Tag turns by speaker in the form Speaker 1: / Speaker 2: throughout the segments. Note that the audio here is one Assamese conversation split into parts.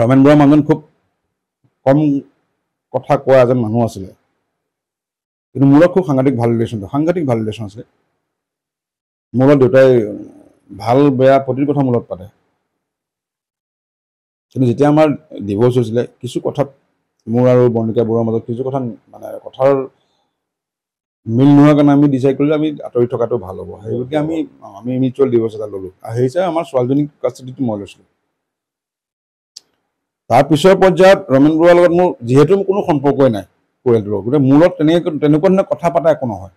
Speaker 1: ৰমেন বৰা মানুহজন খুব কম কথা কোৱা এজন মানুহ আছিলে কিন্তু মোৰ খুব সাংঘাতিক ভাল ৰিলেশ্যনটো সাংঘাতিক ভাল ৰিলেশ্যন আছিলে মোৰ লগত দেউতাই ভাল বেয়া প্ৰতিটো কথা মূলত পাতে কিন্তু যেতিয়া আমাৰ ডিভৰ্চ হৈছিলে কিছু কথাত মোৰ আৰু বৰ্ণিকা বৰুৱাৰ মাজত কিছু কথা মানে কথাৰ মিল নোহোৱাৰ কাৰণে আমি ডিচাইড কৰিলোঁ আমি আঁতৰি থকাটো ভাল হ'ব সেই গতিকে আমি আমি মিউচুৱেল ডিভৰ্চ এটা ল'লোঁ আৰু সেই হিচাপে আমাৰ ছোৱালীজনীক কাষ্টডিটো মই লৈছিলোঁ তাৰ পিছৰ পৰ্যায়ত ৰমেন বৰুৱাৰ লগত মোৰ যিহেতু কোনো সম্পৰ্কই নাই পৰিয়ালটোৰ লগত গতিকে মোৰ লগত তেনেকৈ তেনেকুৱা ধৰণে কথা পতা একো নহয়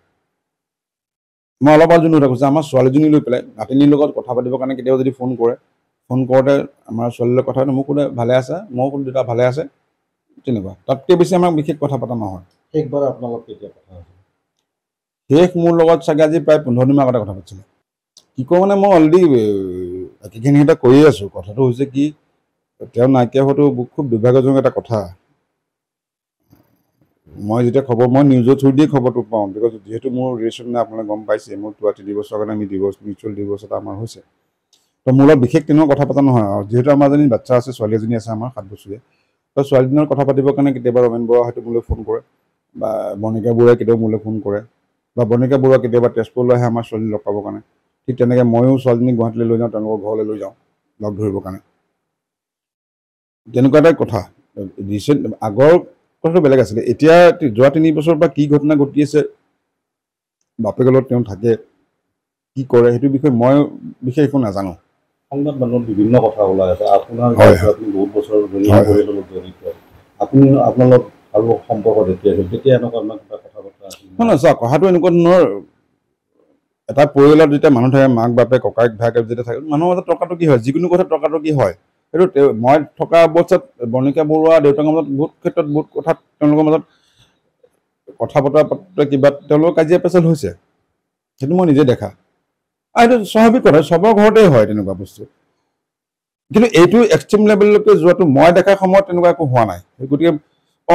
Speaker 1: মই অলপ আলোচনী কথা কৈছোঁ আমাৰ ছোৱালীজনী লৈ পেলাই নাতিনীৰ লগত কথা পাতিবৰ কাৰণে কেতিয়াবা যদি ফোন কৰে ফোন কৰোঁতে আমাৰ ছোৱালীৰ লগত কথা মোক কোনে ভালে আছে মোৰ কোনো দেউতা ভালে আছে তেনেকুৱা তাতকৈ বেছি আমাক বিশেষ কথা পতা নহয় শেষবাৰ আপোনালোক কেতিয়া কথা শেষ মোৰ লগত চাগে আজি প্ৰায় পোন্ধৰ দিনৰ আগতে কথা পাতিছিলে কি কওঁ মানে মই অলৰেডি একেখিনিকেইটা কৰি আছোঁ কথাটো হৈছে কি তেওঁ নাইকিয়া হোৱাটো মোক খুব দুৰ্ভাগ্যজনক এটা কথা মই যেতিয়া খবৰ মই নিউজৰ থ্ৰু দিয়ে খবৰটো পাওঁ বিকজ যিহেতু মোৰ ৰিলেশ্যন নাই আপোনালোকে গম পাইছে মোৰ টোৱা তিনিবছৰ কাৰণে আমি ডিভৰ্চ মিউচুৱেল ডিভৰ্চ এটা আমাৰ হৈছে তো মোৰ লগত বিশেষ তেনেকুৱা কথা পতা নহয় আৰু যিহেতু আমাৰ এজনী বাচ্ছা আছে ছোৱালী এজনী আছে আমাৰ সাত বছৰীয়া তো ছোৱালীজনীৰ কথা পাতিবৰ কাৰণে কেতিয়াবা ৰমেন বৰুৱা হয়তো মোলৈ ফোন কৰে বা বনিকা বৰুৱাই কেতিয়াবা মোলৈ ফোন কৰে বা বনিকা বৰুৱা কেতিয়াবা তেজপুৰলৈ আহে আমাৰ ছোৱালীজনী লগ পাবৰ কাৰণে ঠিক তেনেকৈ ময়ো ছোৱালীজনী গুৱাহাটীলৈ লৈ যাওঁ তেওঁলোকৰ ঘৰলৈ লৈ যাওঁ লগ ধৰিবৰ কাৰণে তেনেকুৱা এটা কথা ৰিচেণ্ট আগৰ কথাটো বেলেগ আছিলে এতিয়া যোৱা তিনি বছৰৰ পৰা কি ঘটনা ঘটি আছে বাপেকৰ লগত তেওঁ থাকে কি কৰে সেইটো বিষয়ে মই বিশেষ একো নাজানো সংবাদ মানুহত বিভিন্ন কথা ওলাই আছে আপোনাৰ আপুনি বহুত বছৰ জড়িত আপুনি আপোনাৰ আৰু সম্পৰ্ক যেতিয়া তেতিয়া এনেকুৱা কিবা কথা বতৰা শুনা চাওক কথাটো এনেকুৱা ধৰণৰ এটা পৰিয়ালত যেতিয়া মানুহ থাকে মাক বাপেক ককায়েক ভায়েক যেতিয়া থাকে মানুহৰ মাজত টকাটো কি হয় যিকোনো কথা টকাটো কি হয় সেইটো মই থকা অৱস্থাত বনিকা বৰুৱা দেউতাকৰ মাজত বহুত ক্ষেত্ৰত বহুত কথা তেওঁলোকৰ মাজত কথা বতৰা পাতে কিবা তেওঁলোকৰ কাজিয়া পেচাল হৈছে সেইটো মই নিজে দেখা আৰু সেইটো স্বাভাৱিক কথা চবৰ ঘৰতে হয় তেনেকুৱা বস্তু কিন্তু এইটো এক্সট্ৰিম লেভেললৈকে যোৱাটো মই দেখাৰ সময়ত তেনেকুৱা একো হোৱা নাই গতিকে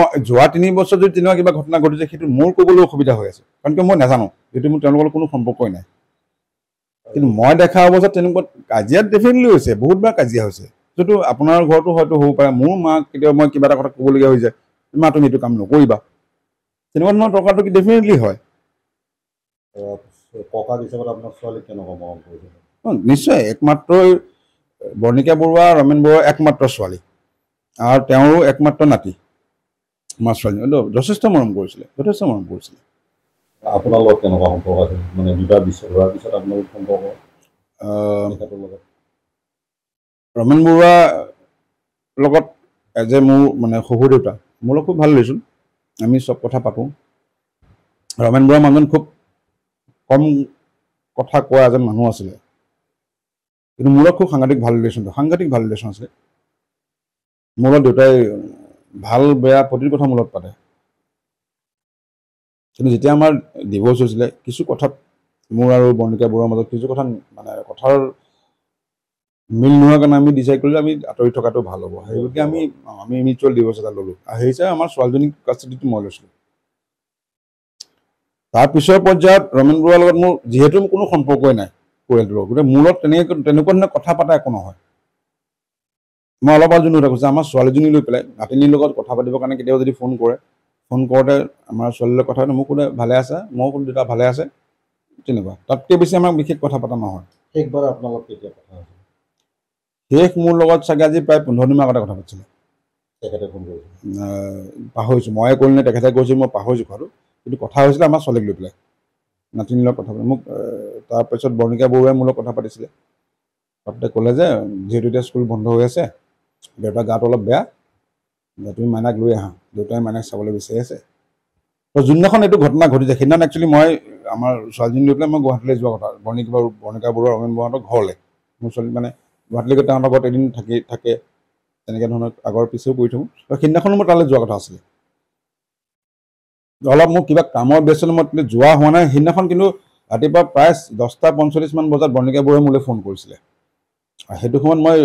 Speaker 1: অঁ যোৱা তিনি বছৰ যদি তেনেকুৱা কিবা ঘটনা ঘটিছে সেইটো মোৰ ক'বলৈ অসুবিধা হৈ আছে কাৰণ কিয় মই নাজানো যিটো মোৰ তেওঁলোকৰ লগত কোনো সম্পৰ্কই নাই কিন্তু মই দেখা অৱস্থাত তেনেকুৱা কাজিয়া ডেফিনেটলি হৈছে বহুতবাৰ কাজিয়া হৈছে যদিও আপোনাৰ ঘৰতো হয়তো হ'ব পাৰে মোৰ মাক কেতিয়াবা মই কিবা এটা কথা ক'বলগীয়া হৈ যায় মা তুমি এইটো কাম নকৰিবা তেনেকুৱা ধৰণৰ টকাটো কি ডেফিনেটলি হয় নিশ্চয় একমাত্ৰ বৰ্ণিকা বৰুৱা ৰমেন বৰুৱা একমাত্ৰ ছোৱালী আৰু তেওঁৰো একমাত্ৰ নাতি মা ছোৱালী যথেষ্ট মৰম কৰিছিলে যথেষ্ট মৰম কৰিছিলে আপোনাৰ লগত কেনেকুৱা সম্পৰ্ক আছে মানে বিবাহ বিচাৰ হোৱাৰ পিছত আপোনাৰ সম্পৰ্ক ৰমেন বৰুৱাৰ লগত এজ এ মোৰ মানে শহুৰ দেউতা মোৰ লগত খুব ভাল লাগিছিল আমি চব কথা পাতোঁ ৰমেন বৰুৱা মানুহজন খুব কম কথা কোৱা এজন মানুহ আছিলে কিন্তু মোৰ লগত খুব সাংঘাতিক ভাল ৰিলেশ্যন সাংঘাতিক ভাল ৰিলেশ্যন আছিলে মোৰ লগত দেউতাই ভাল বেয়া প্ৰতিটো কথা মোৰ লগত পাতে কিন্তু যেতিয়া আমাৰ ডিভৰ্চ হৈছিলে কিছু কথাত মোৰ আৰু বৰ্ণিকা বৰুৱাৰ মাজত কিছু কথা মানে কথাৰ মিল নোহোৱাৰ কাৰণে আমি ডিচাইড কৰিলোঁ আমি আঁতৰি থকাটো ভাল হ'ব সেই গতিকে আমি আমি মিউচুৱেল ডিভৰ্চ এটা ল'লোঁ আৰু সেই চাই আমাৰ ছোৱালীজনীক কাষ্টডিটো মই লৈছিলোঁ তাৰপিছৰ পৰ্যায়ত ৰমেন বৰুৱাৰ লগত মোৰ যিহেতু কোনো সম্পৰ্কই নাই পৰিয়ালটোৰ লগত গতিকে মোৰ লগত তেনেকৈ তেনেকুৱা ধৰণে কথা পতা একো নহয় মই অলপ অলপমান হৈ থাকোঁ যে আমাৰ ছোৱালীজনী লৈ পেলাই নাতিনীৰ লগত কথা পাতিবৰ কাৰণে কেতিয়াবা যদি ফোন কৰে ফোন কৰোঁতে আমাৰ ছোৱালীৰ লগত কথা পাতে মোক সোধে ভালে আছে মই সোধো দেউতা ভালে আছে তেনেকুৱা তাতকৈ বেছি আমাক বিশেষ কথা পতা নহয় শেষবাৰ আপোনালোক কেতিয়া কথা হৈছে শেষ মোৰ লগত চাগে আজি প্ৰায় পোন্ধৰ দিনমান আগতে কথা পাতিছিলে তেখেতে ফোন কৰিছে পাহৰিছোঁ ময়ে কৰিলোঁ নে তেখেতে কৈছোঁ মই পাহৰিছোঁ ঘৰটো কিন্তু কথা হৈছিলে আমাৰ ছোৱালীক লৈ পেলাই নাতিনীৰ লগত কথা পাতি মোক তাৰপিছত বৰ্ণিকা বৰুৱাই মোৰ লগত কথা পাতিছিলে তাতে ক'লে যে যিহেতু এতিয়া স্কুল বন্ধ হৈ আছে দেউতাৰ গাটো অলপ বেয়া যে তুমি মাইনাক লৈ আহা দেউতাই মাইনাক চাবলৈ বিচাৰি আছে তো যোনদিনাখন এইটো ঘটনা ঘটিছে সেইদিনাখন একচুৱেলি মই আমাৰ ছোৱালীজনী লৈ পেলাই মই গুৱাহাটীলৈ যোৱা কথা বৰ্ণিকা বৰুৱা ৰমেন বৰুৱাহঁতৰ ঘৰলৈ মোৰ ছোৱালী মানে গুৱাহাটীলৈকে তেওঁৰ লগত এদিন থাকি থাকে তেনেকৈ ধৰণৰ আগৰ পিছেও কৰি থাকোঁ আৰু সেইদিনাখনো মই তালৈ যোৱা কথা আছিলে অলপ মোৰ কিবা কামৰ ব্যস্ত মই তেনেকৈ যোৱা হোৱা নাই সেইদিনাখন কিন্তু ৰাতিপুৱা প্ৰায় দহটা পঞ্চল্লিছমান বজাত বৰ্ণিকা বৰুৱাই মোলৈ ফোন কৰিছিলে আৰু সেইটো সময়ত মই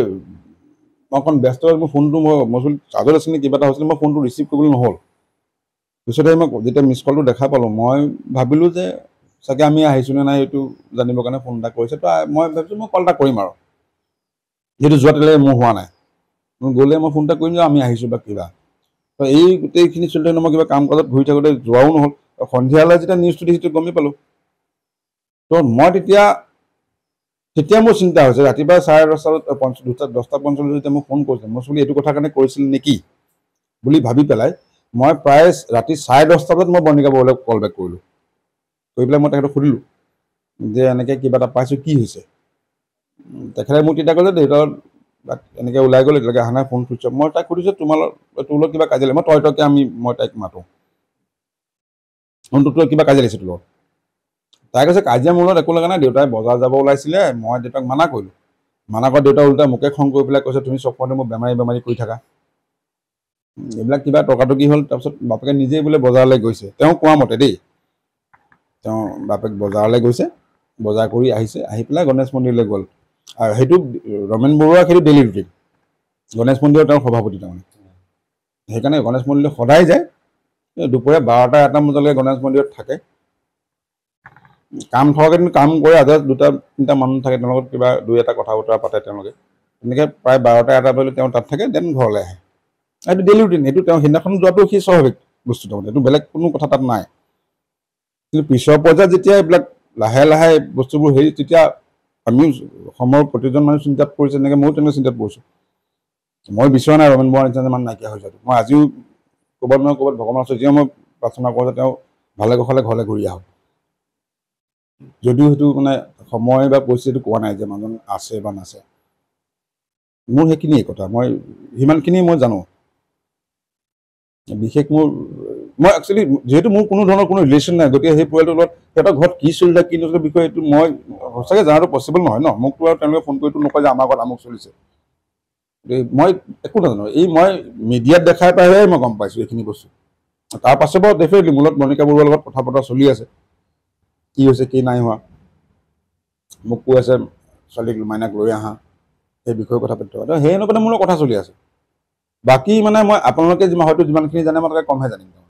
Speaker 1: মই অকণ ব্যস্ত মোৰ ফোনটো মই মই চাৰ্জত আছিলে কিবা এটা হৈছিলে মই ফোনটো ৰিচিভ কৰিবলৈ নহ'ল পিছতে মই যেতিয়া মিছ কলটো দেখা পালোঁ মই ভাবিলোঁ যে চাগে আমি আহিছোঁ নে নাই এইটো জানিবৰ কাৰণে ফোন এটা কৰিছে তো মই ভাবিছোঁ মই কল এটা কৰিম আৰু যিহেতু যোৱা তেলে মোৰ হোৱা নাই মই গ'লে মই ফোন এটা কৰিম যে আমি আহিছোঁ বা কিবা এই গোটেইখিনি চলি থাকে মই কিবা কাম কাজত ঘূৰি থাকোঁতে যোৱাও নহ'ল সন্ধিয়ালৈ যেতিয়া নিউজটো দেখিছোঁ গমেই পালোঁ তো মই তেতিয়া তেতিয়া মোৰ চিন্তা হৈছে ৰাতিপুৱা চাৰে দহটা পঞ্চ দুটা দহটা পঞ্চল্লিছ যেতিয়া মোক ফোন কৰিছিলে মই চলি এইটো কথাৰ কাৰণে কৰিছিলে নেকি বুলি ভাবি পেলাই মই প্ৰায় ৰাতি চাৰে দহটা বজাত মই বৰ্ণিকা বৰলৈ কল বেক কৰিলোঁ কৰি পেলাই মই তেখেতক সুধিলোঁ যে এনেকৈ কিবা এটা পাইছোঁ কি হৈছে তেখেতে মোক তেতিয়া কৈছে ক'লে তাক এনেকৈ ওলাই গ'ল এতিয়ালৈকে অহা নাই ফোন খুজিছে মই তাক সুধিছোঁ তোমালোক তোৰ লগত কিবা কাজিয়া লাগে মই তই তই আমি মই তাইক মাতোঁ ফোনটো তোৰ কিবা কাজিয়া লাগিছে তোৰ লগত তাই কৈছে কাজিয়া মোৰ লগত একো লগা নাই দেউতাই বজাৰ যাব ওলাইছিলে মই দেউতাক মানা কৰিলোঁ মানা কৰা দেউতাই ওলোটাই মোকে খং কৰি পেলাই কৈছে তুমি চকুতে মোৰ বেমাৰী বেমাৰী কৰি থাকা এইবিলাক কিবা টকা টকি হ'ল তাৰপিছত বাপেকে নিজেই বোলে বজাৰলৈ গৈছে তেওঁ কোৱা মতে দেই তেওঁ বাপেক বজাৰলৈ গৈছে বজাৰ কৰি আহিছে আহি পেলাই গণেশ মন্দিৰলৈ গ'ল আৰু সেইটো ৰমেন বৰুৱাৰ সেইটো ডেইলি ৰুটিন গণেশ মন্দিৰত তেওঁৰ সভাপতি তাৰমানে সেইকাৰণে গণেশ মন্দিৰলৈ সদায় যায় দুপৰীয়া বাৰটা এটা বজালৈকে গণেশ মন্দিৰত থাকে কাম থকাকৈ কিন্তু কাম কৰে আজাদ দুটা তিনিটা মানুহ থাকে তেওঁৰ লগত কিবা দুই এটা কথা বতৰা পাতে তেওঁলোকে তেনেকৈ প্ৰায় বাৰটা এটা বজালৈ তেওঁ তাত থাকে দেন ঘৰলৈ আহে এইটো ডেইলি ৰুটিন সেইটো তেওঁ সেইদিনাখন যোৱাটো সেই স্বাভাৱিক বস্তু তাৰমানে এইটো বেলেগ কোনো কথা তাত নাই কিন্তু পিছৰ পৰ্যায়ত যেতিয়া এইবিলাক লাহে লাহে বস্তুবোৰ হেৰি তেতিয়া আমিও অসমৰ প্ৰতিজন মানুহ চিন্তাত পৰিছে এনেকৈ ময়ো তেনেকৈ চিন্তাত পৰিছোঁ মই বিচৰা নাই ৰমেন বৰা নিচিনা যে মান নাইকিয়া হৈ যোৱাটো মই আজিও ক'ৰবাত নহয় ক'ৰবাত ভগৱান আছে যিয়ে মই প্ৰাৰ্থনা কৰোঁ যে তেওঁ ভালে কুশলে ঘৰলৈ ঘূৰি আহক যদিও সেইটো মানে সময় বা পৰিস্থিতিটো কোৱা নাই যে মানুহজন আছে বা নাছে মোৰ সেইখিনিয়ে কথা মই সিমানখিনিয়ে মই জানো বিশেষ মোৰ মই একচুৱেলি যিহেতু মোৰ কোনো ধৰণৰ কোনো ৰিলেশ্যন নাই গতিকে সেই পৰিয়ালটোৰ লগত সিহঁতৰ ঘৰত কি চলি থাকে কি নচলে বিষয়ে এইটো মই সঁচাকৈ জনাটো পচিবল নহয় ন মোকতো আৰু তেওঁলোকে ফোন কৰিটো নকয় যে আমাৰ ঘৰত আমুক চলিছে মই একো নাজানো এই মই মিডিয়াত দেখাই পাইহে মই গম পাইছোঁ এইখিনি বস্তু তাৰপাছৰ পৰাও ডেফিনেটলি মূলত মণিকা বৰুৱাৰ লগত কথা বতৰা চলি আছে কি হৈছে কি নাই হোৱা মোক কৈ আছে ছোৱালীক মাইনাক লৈ আহা সেই বিষয়ে কথা পাতি থকা সেই অনুপাতে মোৰ কথা চলি আছে বাকী মানে মই আপোনালোকে হয়তো যিমানখিনি জানে মই তাকে কমহে জানিম